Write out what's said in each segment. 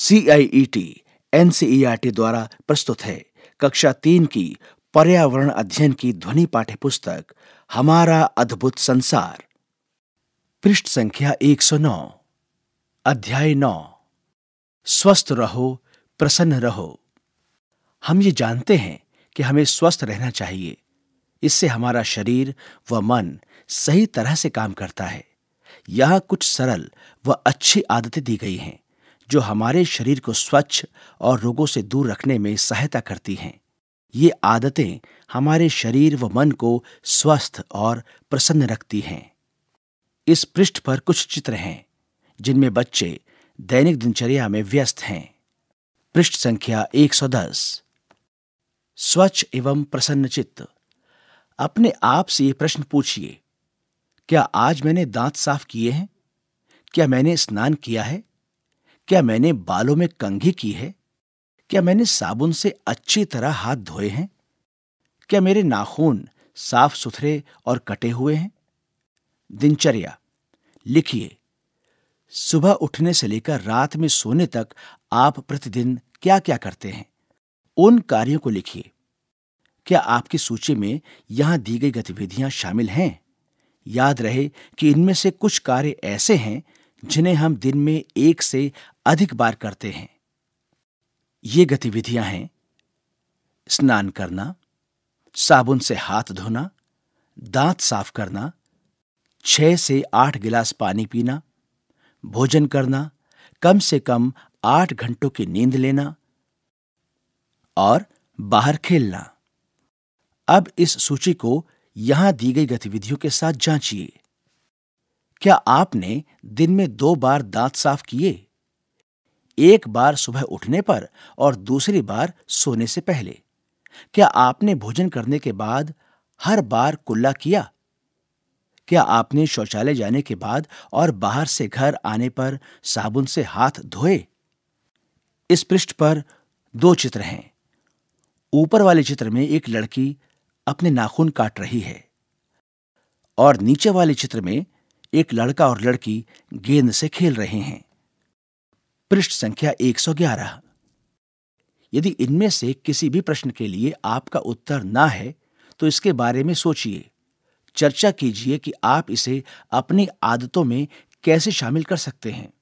CIET NCERT e e द्वारा प्रस्तुत है कक्षा तीन की पर्यावरण अध्ययन की ध्वनि पाठ्य पुस्तक हमारा अद्भुत संसार पृष्ठ संख्या 109 अध्याय 9 स्वस्थ रहो प्रसन्न रहो हम ये जानते हैं कि हमें स्वस्थ रहना चाहिए इससे हमारा शरीर व मन सही तरह से काम करता है यहां कुछ सरल व अच्छी आदतें दी गई हैं जो हमारे शरीर को स्वच्छ और रोगों से दूर रखने में सहायता करती हैं ये आदतें हमारे शरीर व मन को स्वस्थ और प्रसन्न रखती हैं इस पृष्ठ पर कुछ चित्र हैं जिनमें बच्चे दैनिक दिनचर्या में व्यस्त हैं पृष्ठ संख्या 110 स्वच्छ एवं प्रसन्न चित्त अपने आप से ये प्रश्न पूछिए क्या आज मैंने दांत साफ किए हैं क्या मैंने स्नान किया है क्या मैंने बालों में कंघी की है क्या मैंने साबुन से अच्छी तरह हाथ धोए हैं क्या मेरे नाखून साफ सुथरे और कटे हुए हैं दिनचर्या लिखिए सुबह उठने से लेकर रात में सोने तक आप प्रतिदिन क्या क्या करते हैं उन कार्यों को लिखिए क्या आपकी सूची में यहां दी गई गतिविधियां शामिल हैं याद रहे कि इनमें से कुछ कार्य ऐसे हैं जिन्हें हम दिन में एक से अधिक बार करते हैं ये गतिविधियां हैं स्नान करना साबुन से हाथ धोना दांत साफ करना छह से आठ गिलास पानी पीना भोजन करना कम से कम आठ घंटों की नींद लेना और बाहर खेलना अब इस सूची को यहां दी गई गतिविधियों के साथ जांचिए क्या आपने दिन में दो बार दांत साफ किए एक बार सुबह उठने पर और दूसरी बार सोने से पहले क्या आपने भोजन करने के बाद हर बार कुल्ला किया क्या आपने शौचालय जाने के बाद और बाहर से घर आने पर साबुन से हाथ धोए इस पृष्ठ पर दो चित्र हैं ऊपर वाले चित्र में एक लड़की अपने नाखून काट रही है और नीचे वाले चित्र में एक लड़का और लड़की गेंद से खेल रहे हैं पृष्ठ संख्या 111 यदि इनमें से किसी भी प्रश्न के लिए आपका उत्तर ना है तो इसके बारे में सोचिए चर्चा कीजिए कि आप इसे अपनी आदतों में कैसे शामिल कर सकते हैं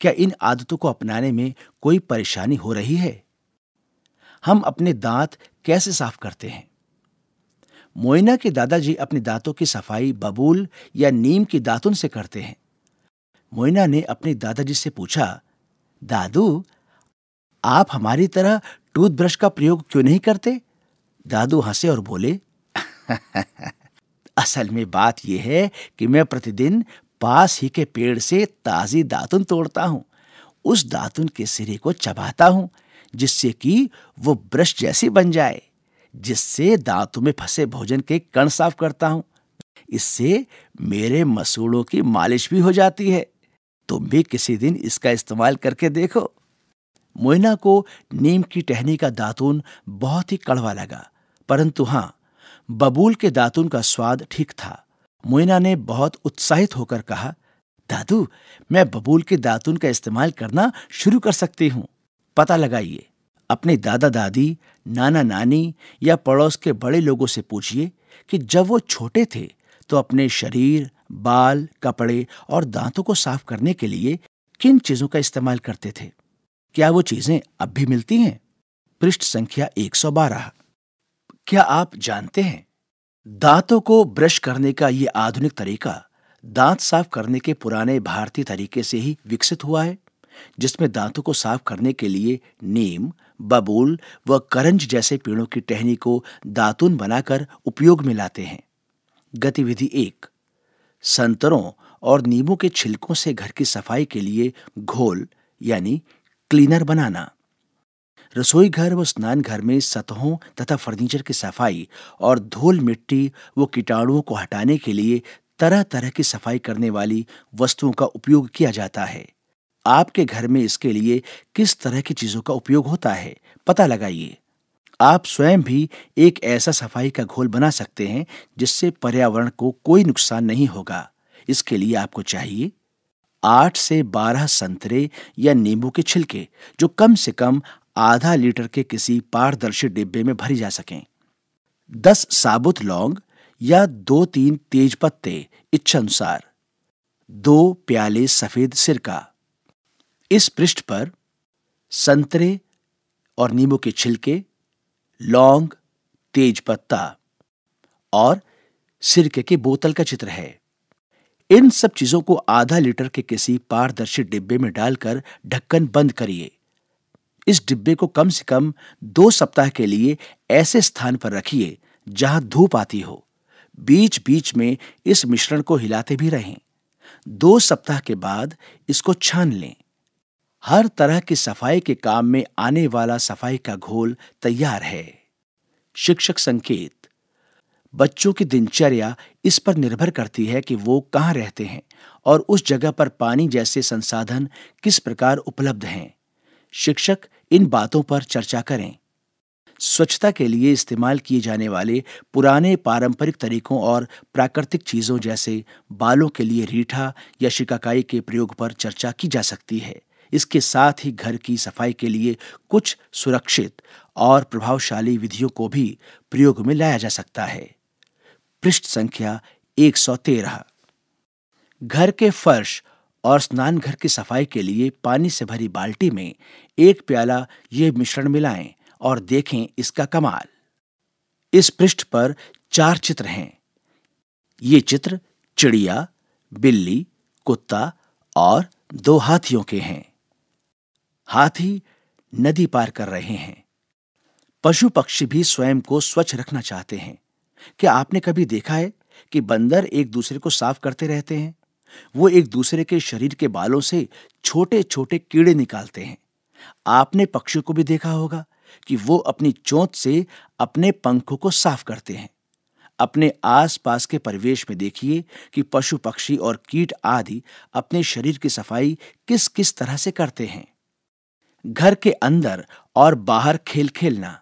क्या इन आदतों को अपनाने में कोई परेशानी हो रही है हम अपने दांत कैसे साफ करते हैं मोइना के दादाजी अपने दांतों की सफाई बबूल या नीम की दातुन से करते हैं मोइना ने अपने दादाजी से पूछा दादू आप हमारी तरह टूथब्रश का प्रयोग क्यों नहीं करते दादू हंसे और बोले असल में बात यह है कि मैं प्रतिदिन पास ही के पेड़ से ताज़ी दातुन तोड़ता हूँ उस दातुन के सिरे को चबाता हूँ जिससे कि वो ब्रश जैसी बन जाए जिससे दांतों में फंसे भोजन के कण साफ करता हूं इससे मेरे मसूड़ों की मालिश भी हो जाती है तुम भी किसी दिन इसका इस्तेमाल करके देखो मोइना को नीम की टहनी का दातून बहुत ही कड़वा लगा परंतु हां बबूल के दातून का स्वाद ठीक था मोइना ने बहुत उत्साहित होकर कहा दादू मैं बबूल के दातून का इस्तेमाल करना शुरू कर सकती हूं पता लगाइए अपने दादा दादी नाना नानी या पड़ोस के बड़े लोगों से पूछिए कि जब वो छोटे थे तो अपने शरीर बाल कपड़े और दांतों को साफ करने के लिए किन चीजों का इस्तेमाल करते थे क्या वो चीजें अब भी मिलती हैं पृष्ठ संख्या 112 क्या आप जानते हैं दांतों को ब्रश करने का ये आधुनिक तरीका दांत साफ करने के पुराने भारतीय तरीके से ही विकसित हुआ है जिसमें दांतों को साफ करने के लिए नीम बबूल व करंज जैसे पेड़ों की टहनी को दातुन बनाकर उपयोग में लाते हैं गतिविधि एक संतरों और नींबू के छिलकों से घर की सफाई के लिए घोल यानी क्लीनर बनाना रसोई घर व स्नान घर में सतहों तथा फर्नीचर की सफाई और धूल मिट्टी व कीटाणुओं को हटाने के लिए तरह तरह की सफाई करने वाली वस्तुओं का उपयोग किया जाता है आपके घर में इसके लिए किस तरह की चीजों का उपयोग होता है पता लगाइए आप स्वयं भी एक ऐसा सफाई का घोल बना सकते हैं जिससे पर्यावरण को कोई नुकसान नहीं होगा इसके लिए आपको चाहिए आठ से बारह संतरे या नींबू के छिलके जो कम से कम आधा लीटर के किसी पारदर्शी डिब्बे में भरी जा सकें दस साबुत लौंग या दो तीन तेज पत्ते इच्छानुसार दो प्याले सफेद सिरका इस पृष्ठ पर संतरे और नींबू के छिलके लौंग तेज पत्ता और सिरके की बोतल का चित्र है इन सब चीजों को आधा लीटर के किसी पारदर्शी डिब्बे में डालकर ढक्कन बंद करिए इस डिब्बे को कम से कम दो सप्ताह के लिए ऐसे स्थान पर रखिए जहां धूप आती हो बीच बीच में इस मिश्रण को हिलाते भी रहें दो सप्ताह के बाद इसको छान लें हर तरह की सफाई के काम में आने वाला सफाई का घोल तैयार है शिक्षक संकेत बच्चों की दिनचर्या इस पर निर्भर करती है कि वो कहाँ रहते हैं और उस जगह पर पानी जैसे संसाधन किस प्रकार उपलब्ध हैं शिक्षक इन बातों पर चर्चा करें स्वच्छता के लिए इस्तेमाल किए जाने वाले पुराने पारंपरिक तरीकों और प्राकृतिक चीज़ों जैसे बालों के लिए रीठा या शिकाकाई के प्रयोग पर चर्चा की जा सकती है इसके साथ ही घर की सफाई के लिए कुछ सुरक्षित और प्रभावशाली विधियों को भी प्रयोग में लाया जा सकता है पृष्ठ संख्या 113 घर के फर्श और स्नान घर की सफाई के लिए पानी से भरी बाल्टी में एक प्याला ये मिश्रण मिलाएं और देखें इसका कमाल इस पृष्ठ पर चार चित्र हैं ये चित्र चिड़िया बिल्ली कुत्ता और दो हाथियों के हैं हाथी नदी पार कर रहे हैं पशु पक्षी भी स्वयं को स्वच्छ रखना चाहते हैं क्या आपने कभी देखा है कि बंदर एक दूसरे को साफ करते रहते हैं वो एक दूसरे के शरीर के बालों से छोटे छोटे कीड़े निकालते हैं आपने पक्षियों को भी देखा होगा कि वो अपनी चोंच से अपने पंखों को साफ करते हैं अपने आसपास के परिवेश में देखिए कि पशु पक्षी और कीट आदि अपने शरीर की सफाई किस किस तरह से करते हैं घर के अंदर और बाहर खेल खेलना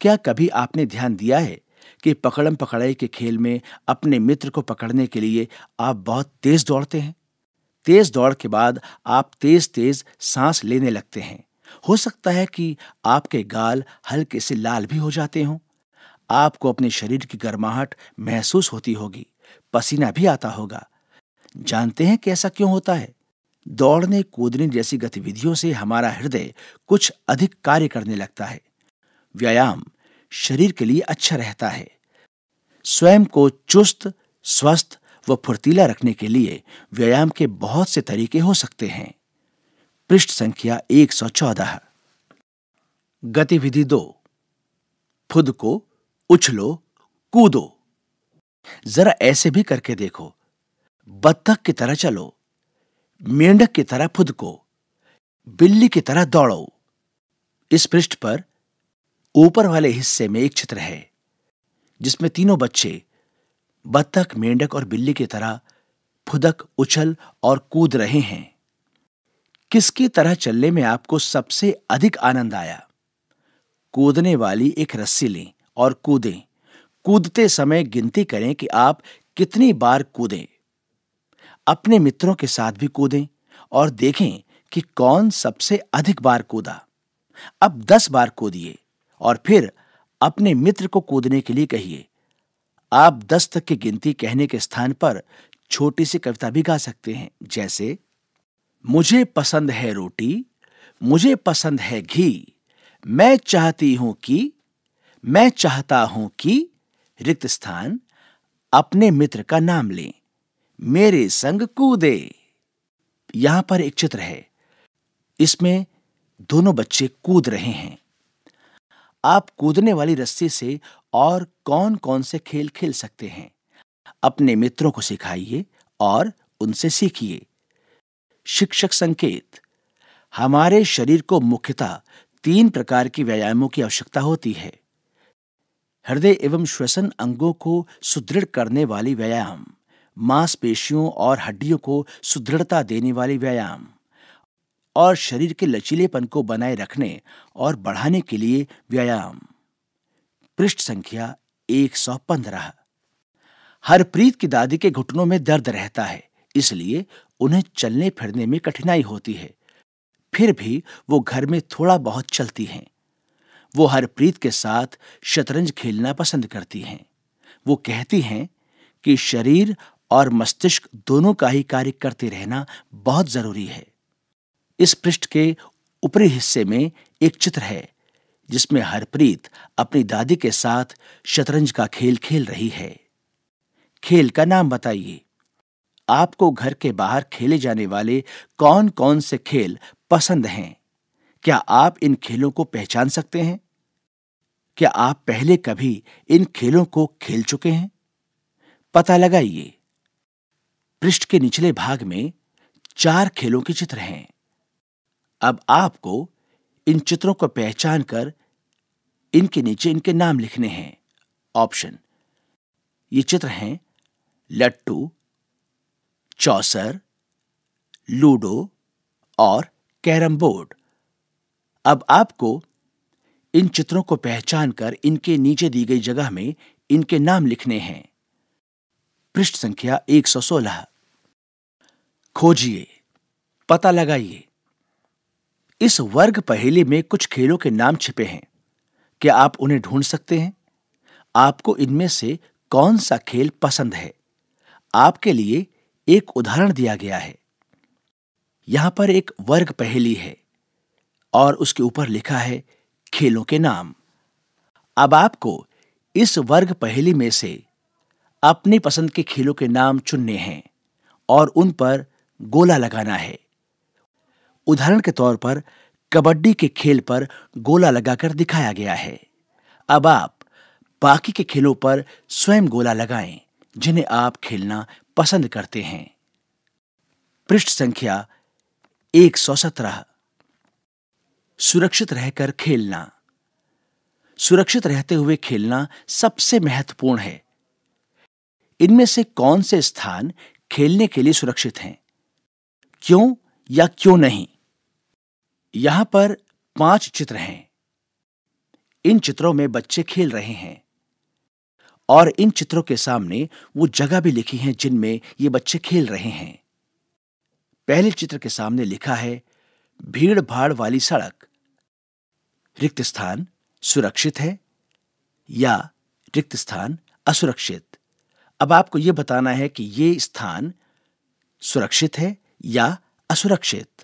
क्या कभी आपने ध्यान दिया है कि पकड़म पकड़ाई के खेल में अपने मित्र को पकड़ने के लिए आप बहुत तेज दौड़ते हैं तेज दौड़ के बाद आप तेज तेज सांस लेने लगते हैं हो सकता है कि आपके गाल हल्के से लाल भी हो जाते हों आपको अपने शरीर की गर्माहट महसूस होती होगी पसीना भी आता होगा जानते हैं कैसा क्यों होता है दौड़ने कूदने जैसी गतिविधियों से हमारा हृदय कुछ अधिक कार्य करने लगता है व्यायाम शरीर के लिए अच्छा रहता है स्वयं को चुस्त स्वस्थ व फुर्तीला रखने के लिए व्यायाम के बहुत से तरीके हो सकते हैं पृष्ठ संख्या 114 गतिविधि दो खुद को उछलो कूदो जरा ऐसे भी करके देखो बत्तख की तरह चलो मेंढक की तरह खुद को बिल्ली की तरह दौड़ो इस पृष्ठ पर ऊपर वाले हिस्से में एक चित्र है जिसमें तीनों बच्चे बत्तख मेंढक और बिल्ली की तरह फुदक उछल और कूद रहे हैं किसकी तरह चलने में आपको सबसे अधिक आनंद आया कूदने वाली एक रस्सी लें और कूदें कूदते समय गिनती करें कि आप कितनी बार कूदें अपने मित्रों के साथ भी कूदें और देखें कि कौन सबसे अधिक बार कूदा अब दस बार कूदिए और फिर अपने मित्र को कूदने के लिए कहिए आप दस तक की गिनती कहने के स्थान पर छोटी सी कविता भी गा सकते हैं जैसे मुझे पसंद है रोटी मुझे पसंद है घी मैं चाहती हूं कि मैं चाहता हूं कि रिक्त स्थान अपने मित्र का नाम लें मेरे संग कूदे यहां पर एक चित्र है इसमें दोनों बच्चे कूद रहे हैं आप कूदने वाली रस्सी से और कौन कौन से खेल खेल सकते हैं अपने मित्रों को सिखाइए और उनसे सीखिए शिक्षक संकेत हमारे शरीर को मुख्यतः तीन प्रकार की व्यायामों की आवश्यकता होती है हृदय एवं श्वसन अंगों को सुदृढ़ करने वाली व्यायाम मांसपेशियों और हड्डियों को सुदृढ़ता देने वाले व्यायाम और शरीर के लचीलेपन को बनाए रखने और बढ़ाने के लिए व्यायाम पृष्ठ संख्या 115 हरप्रीत की दादी के घुटनों में दर्द रहता है इसलिए उन्हें चलने फिरने में कठिनाई होती है फिर भी वो घर में थोड़ा बहुत चलती हैं वो हरप्रीत के साथ शतरंज खेलना पसंद करती हैं वो कहती हैं कि शरीर और मस्तिष्क दोनों का ही कार्य करते रहना बहुत जरूरी है इस पृष्ठ के ऊपरी हिस्से में एक चित्र है जिसमें हरप्रीत अपनी दादी के साथ शतरंज का खेल खेल रही है खेल का नाम बताइए आपको घर के बाहर खेले जाने वाले कौन कौन से खेल पसंद हैं क्या आप इन खेलों को पहचान सकते हैं क्या आप पहले कभी इन खेलों को खेल चुके हैं पता लगाइए पृष्ठ के निचले भाग में चार खेलों के चित्र हैं अब आपको इन चित्रों को पहचान कर इनके नीचे इनके नाम लिखने हैं ऑप्शन ये चित्र हैं लट्टू चौसर लूडो और कैरम बोर्ड अब आपको इन चित्रों को पहचान कर इनके नीचे दी गई जगह में इनके नाम लिखने हैं पृष्ठ संख्या 116 खोजिए पता लगाइए इस वर्ग पहेली में कुछ खेलों के नाम छिपे हैं क्या आप उन्हें ढूंढ सकते हैं आपको इनमें से कौन सा खेल पसंद है आपके लिए एक उदाहरण दिया गया है यहां पर एक वर्ग पहेली है और उसके ऊपर लिखा है खेलों के नाम अब आपको इस वर्ग पहेली में से अपनी पसंद के खेलों के नाम चुनने हैं और उन पर गोला लगाना है उदाहरण के तौर पर कबड्डी के खेल पर गोला लगाकर दिखाया गया है अब आप बाकी के खेलों पर स्वयं गोला लगाएं जिन्हें आप खेलना पसंद करते हैं पृष्ठ संख्या एक सौ सत्रह सुरक्षित रहकर खेलना सुरक्षित रहते हुए खेलना सबसे महत्वपूर्ण है इनमें से कौन से स्थान खेलने के लिए सुरक्षित हैं क्यों या क्यों नहीं यहां पर पांच चित्र हैं इन चित्रों में बच्चे खेल रहे हैं और इन चित्रों के सामने वो जगह भी लिखी है जिनमें ये बच्चे खेल रहे हैं पहले चित्र के सामने लिखा है भीड़ भाड़ वाली सड़क रिक्त स्थान सुरक्षित है या रिक्त स्थान असुरक्षित अब आपको यह बताना है कि ये स्थान सुरक्षित है या असुरक्षित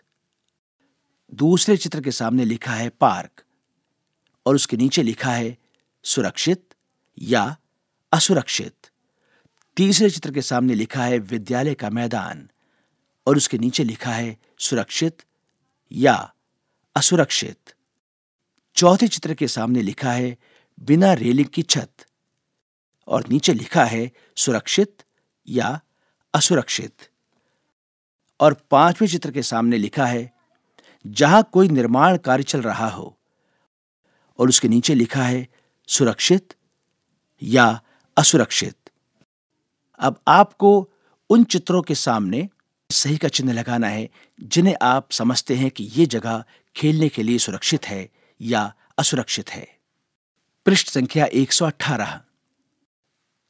दूसरे चित्र के सामने लिखा है पार्क और उसके नीचे लिखा है सुरक्षित या असुरक्षित तीसरे चित्र के सामने लिखा है विद्यालय का मैदान और उसके नीचे लिखा है सुरक्षित या असुरक्षित चौथे चित्र के सामने लिखा है बिना रेलिंग की छत और नीचे लिखा है सुरक्षित या असुरक्षित और पांचवें चित्र के सामने लिखा है जहां कोई निर्माण कार्य चल रहा हो और उसके नीचे लिखा है सुरक्षित या असुरक्षित अब आपको उन चित्रों के सामने सही का चिन्ह लगाना है जिन्हें आप समझते हैं कि ये जगह खेलने के लिए सुरक्षित है या असुरक्षित है पृष्ठ संख्या अट्ठारह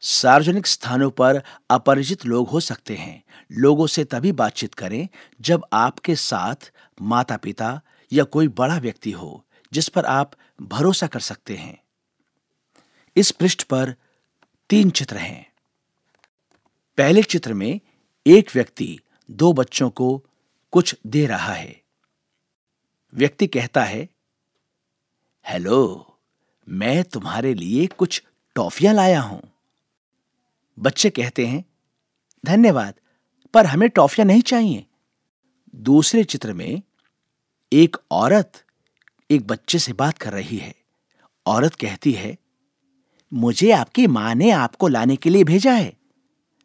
सार्वजनिक स्थानों पर अपरिचित लोग हो सकते हैं लोगों से तभी बातचीत करें जब आपके साथ माता पिता या कोई बड़ा व्यक्ति हो जिस पर आप भरोसा कर सकते हैं इस पृष्ठ पर तीन चित्र हैं पहले चित्र में एक व्यक्ति दो बच्चों को कुछ दे रहा है व्यक्ति कहता है हेलो मैं तुम्हारे लिए कुछ टॉफियां लाया हूं बच्चे कहते हैं धन्यवाद पर हमें टॉफियां नहीं चाहिए दूसरे चित्र में एक औरत एक बच्चे से बात कर रही है औरत कहती है मुझे आपकी मां ने आपको लाने के लिए भेजा है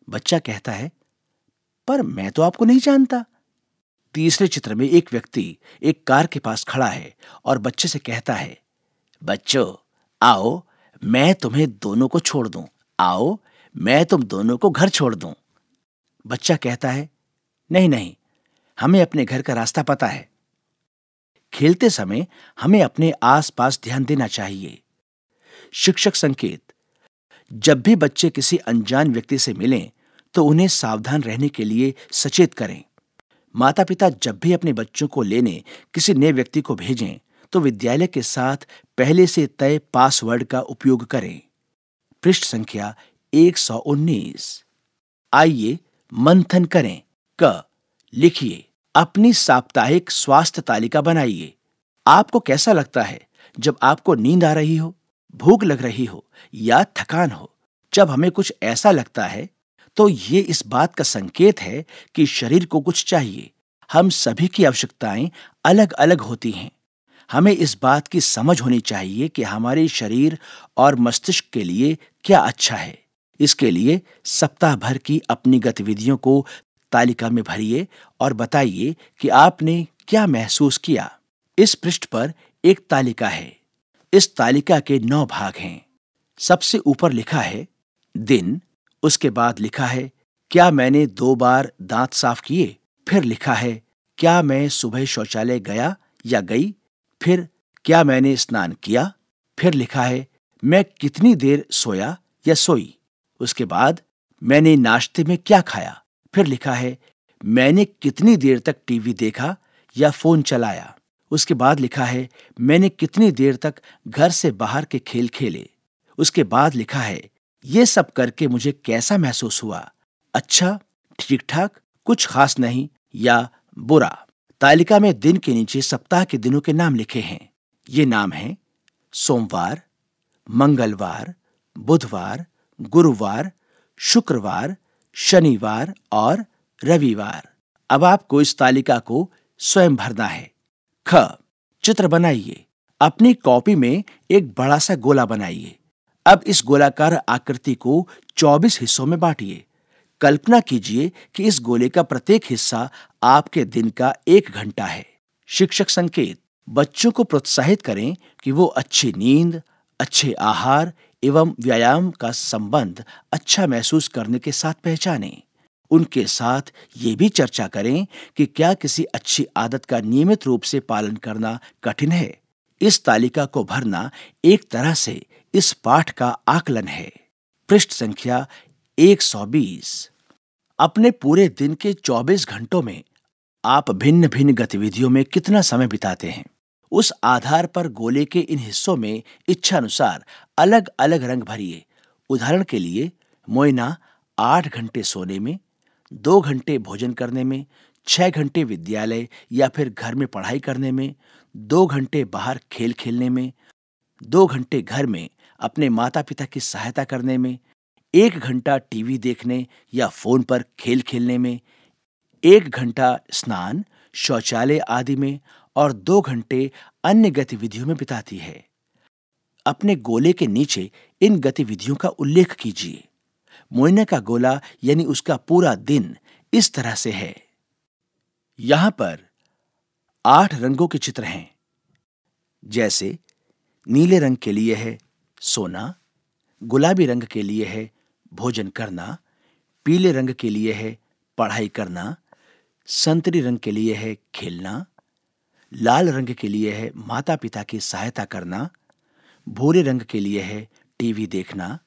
बच्चा कहता है पर मैं तो आपको नहीं जानता तीसरे चित्र में एक व्यक्ति एक कार के पास खड़ा है और बच्चे से कहता है बच्चों आओ मैं तुम्हें दोनों को छोड़ दूं आओ मैं तुम दोनों को घर छोड़ दूं बच्चा कहता है नहीं नहीं हमें अपने घर का रास्ता पता है खेलते समय हमें अपने आसपास ध्यान देना चाहिए शिक्षक संकेत जब भी बच्चे किसी अनजान व्यक्ति से मिलें तो उन्हें सावधान रहने के लिए सचेत करें माता पिता जब भी अपने बच्चों को लेने किसी नए व्यक्ति को भेजें तो विद्यालय के साथ पहले से तय पासवर्ड का उपयोग करें पृष्ठ संख्या 119 आइए मंथन करें क लिखिए अपनी साप्ताहिक स्वास्थ्य तालिका बनाइए आपको कैसा लगता है जब आपको नींद आ रही हो भूख लग रही हो या थकान हो जब हमें कुछ ऐसा लगता है तो ये इस बात का संकेत है कि शरीर को कुछ चाहिए हम सभी की आवश्यकताएं अलग अलग होती हैं हमें इस बात की समझ होनी चाहिए कि हमारे शरीर और मस्तिष्क के लिए क्या अच्छा है इसके लिए सप्ताह भर की अपनी गतिविधियों को तालिका में भरिए और बताइए कि आपने क्या महसूस किया इस पृष्ठ पर एक तालिका है इस तालिका के नौ भाग हैं सबसे ऊपर लिखा है दिन उसके बाद लिखा है क्या मैंने दो बार दांत साफ किए फिर लिखा है क्या मैं सुबह शौचालय गया या गई फिर क्या मैंने स्नान किया फिर लिखा है मैं कितनी देर सोया या सोई उसके बाद मैंने नाश्ते में क्या खाया फिर लिखा है मैंने कितनी देर तक टीवी देखा या फोन चलाया उसके बाद लिखा है मैंने कितनी देर तक घर से बाहर के खेल खेले उसके बाद लिखा है ये सब करके मुझे कैसा महसूस हुआ अच्छा ठीक ठाक कुछ खास नहीं या बुरा तालिका में दिन के नीचे सप्ताह के दिनों के नाम लिखे हैं ये नाम हैं सोमवार मंगलवार बुधवार गुरुवार शुक्रवार शनिवार और रविवार अब आपको इस तालिका को स्वयं भरना है ख चित्र बनाइए अपनी कॉपी में एक बड़ा सा गोला बनाइए अब इस गोलाकार आकृति को 24 हिस्सों में बांटिए कल्पना कीजिए कि इस गोले का प्रत्येक हिस्सा आपके दिन का एक घंटा है शिक्षक संकेत बच्चों को प्रोत्साहित करें कि वो अच्छी नींद अच्छे आहार एवं व्यायाम का संबंध अच्छा महसूस करने के साथ पहचानें उनके साथ ये भी चर्चा करें कि क्या किसी अच्छी आदत का नियमित रूप से पालन करना कठिन है इस तालिका को भरना एक तरह से इस पाठ का आकलन है पृष्ठ संख्या 120 अपने पूरे दिन के 24 घंटों में आप भिन्न भिन्न गतिविधियों में कितना समय बिताते हैं उस आधार पर गोले के इन हिस्सों में इच्छानुसार अलग अलग रंग भरिए उदाहरण के लिए मोयना आठ घंटे सोने में दो घंटे भोजन करने में छह घंटे विद्यालय या फिर घर में पढ़ाई करने में दो घंटे बाहर खेल खेलने में दो घंटे घर में अपने माता पिता की सहायता करने में एक घंटा टीवी देखने या फोन पर खेल खेलने में एक घंटा स्नान शौचालय आदि में और दो घंटे अन्य गतिविधियों में बिताती है अपने गोले के नीचे इन गतिविधियों का उल्लेख कीजिए मोइना का गोला यानी उसका पूरा दिन इस तरह से है यहां पर आठ रंगों के चित्र हैं जैसे नीले रंग के लिए है सोना गुलाबी रंग के लिए है भोजन करना पीले रंग के लिए है पढ़ाई करना संतरी रंग के लिए है खेलना लाल रंग के लिए है माता पिता की सहायता करना भूरे रंग के लिए है टीवी देखना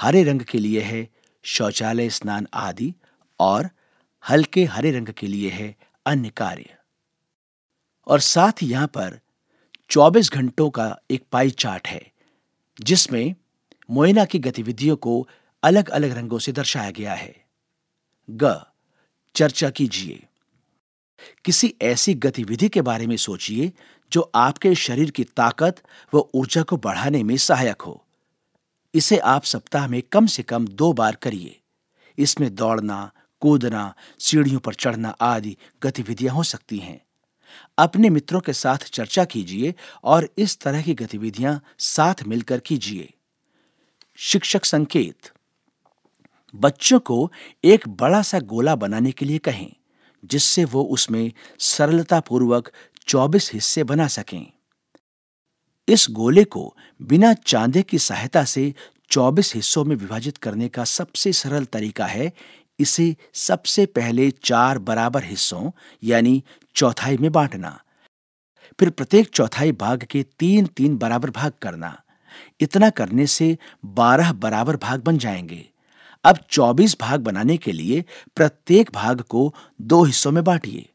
हरे रंग के लिए है शौचालय स्नान आदि और हल्के हरे रंग के लिए है अन्य कार्य और साथ ही यहां पर 24 घंटों का एक पाई चार्ट है जिसमें मोयना की गतिविधियों को अलग अलग रंगों से दर्शाया गया है ग चर्चा कीजिए किसी ऐसी गतिविधि के बारे में सोचिए जो आपके शरीर की ताकत व ऊर्जा को बढ़ाने में सहायक हो इसे आप सप्ताह में कम से कम दो बार करिए इसमें दौड़ना कूदना सीढ़ियों पर चढ़ना आदि गतिविधियां हो सकती हैं अपने मित्रों के साथ चर्चा कीजिए और इस तरह की गतिविधियां साथ मिलकर कीजिए शिक्षक संकेत बच्चों को एक बड़ा सा गोला बनाने के लिए कहें जिससे वो उसमें सरलतापूर्वक 24 हिस्से बना सकें इस गोले को बिना चांदे की सहायता से 24 हिस्सों में विभाजित करने का सबसे सरल तरीका है इसे सबसे पहले चार बराबर हिस्सों यानी चौथाई में बांटना फिर प्रत्येक चौथाई भाग के तीन तीन बराबर भाग करना इतना करने से बारह बराबर भाग बन जाएंगे अब 24 भाग बनाने के लिए प्रत्येक भाग को दो हिस्सों में बांटिए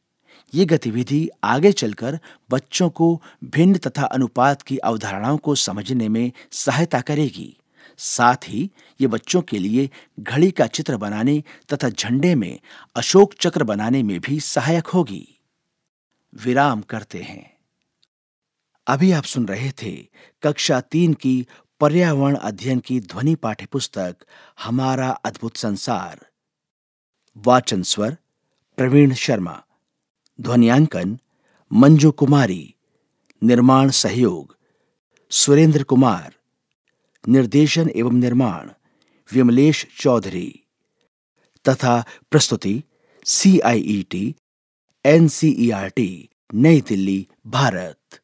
ये गतिविधि आगे चलकर बच्चों को भिन्न तथा अनुपात की अवधारणाओं को समझने में सहायता करेगी साथ ही ये बच्चों के लिए घड़ी का चित्र बनाने तथा झंडे में अशोक चक्र बनाने में भी सहायक होगी विराम करते हैं अभी आप सुन रहे थे कक्षा तीन की पर्यावरण अध्ययन की ध्वनि पाठ्य पुस्तक हमारा अद्भुत संसार वाचन स्वर प्रवीण शर्मा ध्वनियांकन मंजू कुमारी निर्माण सहयोग सुरेंद्र कुमार निर्देशन एवं निर्माण विमलेश चौधरी तथा प्रस्तुति C I E T N C E R T नई दिल्ली भारत